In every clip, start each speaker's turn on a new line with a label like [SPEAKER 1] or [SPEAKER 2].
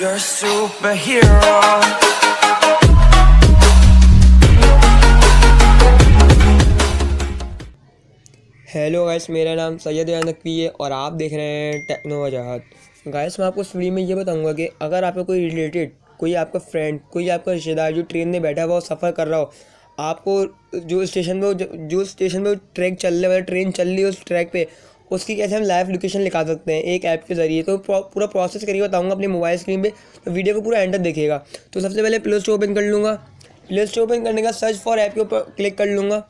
[SPEAKER 1] You're a superhero. Hello guys मेरा नाम सैयद या नकवी है और आप देख रहे हैं टेक्नो वजाहत गाइस मैं आपको इस में ये बताऊंगा कि अगर आपका कोई रिलेटेड कोई आपका फ्रेंड कोई आपका रिश्तेदार जो ट्रेन में बैठा हुआ सफ़र कर रहा हो आपको जो स्टेशन पे जो, जो स्टेशन पे ट्रैक चल रहा है ट्रेन चल रही है उस ट्रैक पे उसकी कैसे हम लाइव लोकेशन लिखा सकते हैं एक ऐप के ज़रिए तो पूरा प्रोसेस करिए बताऊँगा अपने मोबाइल स्क्रीन पर तो वीडियो को पूरा एंटर देखेगा तो सबसे पहले प्ले स्टोर ओपन कर लूँगा प्ले स्टोर ओपन करने का सर्च फॉर ऐप के ऊपर क्लिक कर लूँगा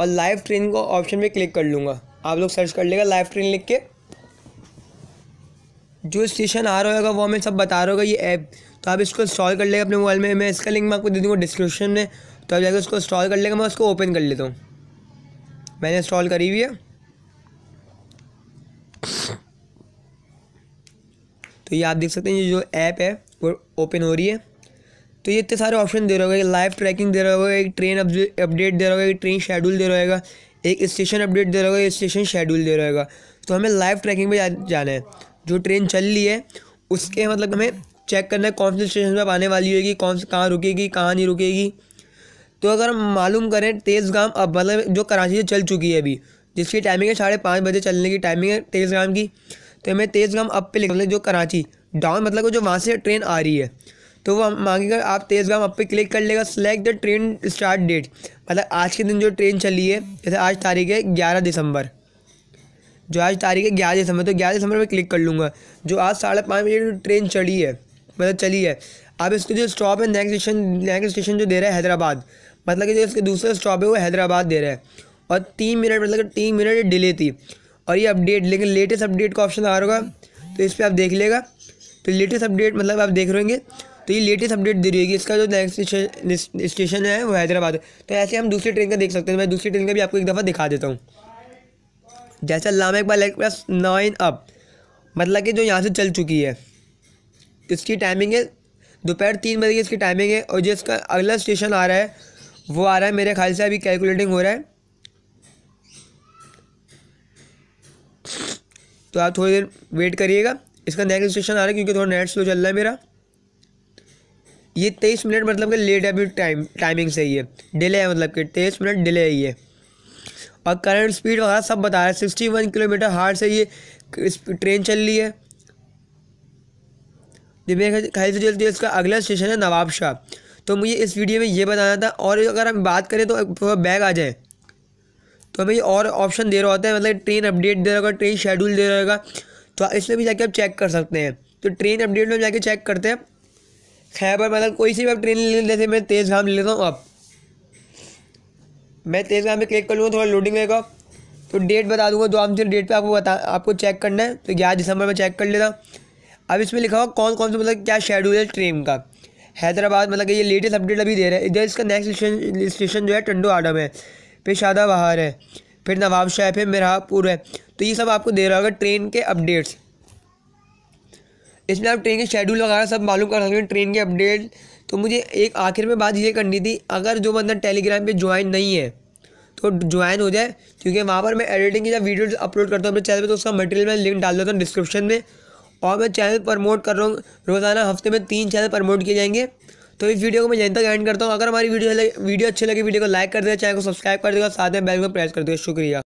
[SPEAKER 1] और लाइव ट्रेन को ऑप्शन पर क्लिक कर लूँगा आप लोग सर्च कर लेगा लाइव ट्रेन लिख के जो स्टेशन आ रहा होगा वो हमें सब बता रहा होगा ये ऐप तो आप इसको इंस्टॉल कर लेगा अपने मोबाइल में मैं इसका लिंक मैं आपको दे दूँगा डिस्क्रिप्शन में तो आप जाकर उसको इंस्टॉल कर लेगा मैं उसको ओपन कर लेता हूँ मैंने इंस्टॉल करी हुई है तो ये आप देख सकते हैं ये जो ऐप है वो ओपन हो रही है तो ये इतने सारे ऑप्शन दे रहा होगा लाइव ट्रैकिंग दे रहा होगा एक ट्रेन अपडेट दे रहा होगा एक ट्रेन शेड्यूल दे रहा होगा एक स्टेशन अपडेट दे रहा होगा एक स्टेशन शेड्यूल दे रहा होगा तो हमें लाइव ट्रैकिंग पर जाना है जो ट्रेन चल रही है उसके मतलब हमें चेक करना है कौन से स्टेशन पर आने वाली होगी कौन से कहाँ रुकेगी कहाँ नहीं रुकेगी तो अगर हम मालूम करें तेज़गाम अब मतलब जो कराची से चल चुकी है अभी जिसकी टाइमिंग है साढ़े पाँच बजे चलने की टाइमिंग है तेज़गाम की तो हमें तेज़गाम अप पे लिख मतलब जो कराची डाउन मतलब जो वहाँ से ट्रेन आ रही है तो वो मांगेगा आप तेज़गाम अप पे क्लिक कर लेगा select the train start date मतलब आज के दिन जो ट्रेन चली है जैसे आज तारीख है ग्यारह दिसंबर जो आज तारीख है ग्यारह दिसंबर तो ग्यारह दिसंबर में क्लिक कर लूँगा जो आज साढ़े पाँच बजे ट्रेन चली है मतलब चली है अब इसके जो स्टॉप है नेक्स्ट स्टेशन नेक्स्ट स्टेशन जो दे रहा है हैदराबाद मतलब कि जो इसके दूसरा स्टॉप है वो हैदराबाद दे रहा है और तीन मिनट मतलब तीन मिनट डिले थी और ये अपडेट लेकिन लेटेस्ट अपडेट का ऑप्शन आ रहा होगा तो इस पर आप देख लेगा तो लेटेस्ट अपडेट मतलब आप देख रहेंगे तो ये लेटेस्ट अपडेट दे रही है इसका जो नेक्स्ट स्टेशन है वो हैदराबाद है तो ऐसे हम दूसरी ट्रेन का देख सकते हैं मैं दूसरी ट्रेन का भी आपको एक दफ़ा दिखा देता हूँ जैसा Allama Iqbal express nine up मतलब कि जो यहाँ से चल चुकी है इसकी टाइमिंग है दोपहर तीन बजे की इसकी टाइमिंग है और जो इसका अगला स्टेशन आ रहा है वो आ रहा है मेरे ख्याल से अभी कैलकुलेटिंग हो रहा है तो आप थोड़ी देर वेट करिएगा इसका नेक्स्ट डिस्कशन आ रहा है क्योंकि थोड़ा नेट स्लो चल रहा है मेरा ये तेईस मिनट मतलब कि लेट है अभी टाइम टाइमिंग से ही है डिले है मतलब कि तेईस मिनट डिले है ये और करंट स्पीड वगैरह सब बता रहा है सिक्सटी वन किलोमीटर हार्ड से ये ट्रेन चल रही है मेरे ख्याल से जल्दी इसका अगला स्टेशन है नवाबशाह तो मुझे इस वीडियो में ये बताना था और अगर हम बात करें तो थोड़ा बैग आ जाए तो हमें और ऑप्शन दे रहा होता है मतलब ट्रेन अपडेट दे रहा होगा ट्रेन शेड्यूल दे रहेगा तो इसमें भी जाके आप चेक कर सकते हैं तो ट्रेन अपडेट में जाके चेक करते हैं खैबर मतलब कोई सी भी आप ट्रेन ले लेते मैं तेज़ घाम ले लेता हूँ आप मैं तेज़ घाम में क्लिक कर लूँगा थोड़ा लोडिंग रहेगा तो डेट बता दूँगा दो आम से डेट पर आपको बता आपको चेक करना है तो ग्यारह दिसंबर में चेक कर लेता अब इसमें लिखा हुआ कौन कौन सा मतलब क्या शेड्यूल है ट्रेन का हैदराबाद मतलब ये लेटेस्ट अपडेट अभी दे रहे हैं इधर इसका नेक्स्ट स्टेशन स्टेशन जो है टंडो आडम है फिर शादा बहार है फिर नवाब शाह है फिर मिरापुर है तो ये सब आपको दे रहा होगा ट्रेन के अपडेट्स इसमें आप ट्रेन के शेड्यूल वगैरह सब मालूम कर सकते हैं ट्रेन के अपडेट तो मुझे एक आखिर में बात ये करनी थी अगर जो बंदा टेलीग्राम पे ज्वाइन नहीं है तो ज्वाइन हो जाए क्योंकि वहाँ पर मैं एडिटिंग की जब वीडियो अपलोड करता हूँ अपने चैनल पे तो उसका मटेरियल मैं लिंक डाल देता हूँ डिस्क्रिप्शन में और मैं चैनल प्रमोट कर रहा हूँ रोज़ाना हफ्ते में तीन चैनल प्रमोट किए जाएंगे तो इस वीडियो को मैं यहीं तक एंड करता हूँ अगर हमारी वीडियो वीडियो अच्छी लगी वीडियो को लाइक कर देगा चैनल को सब्सक्राइब कर देगा साथ में बेल को प्रेस कर देगा शुक्रिया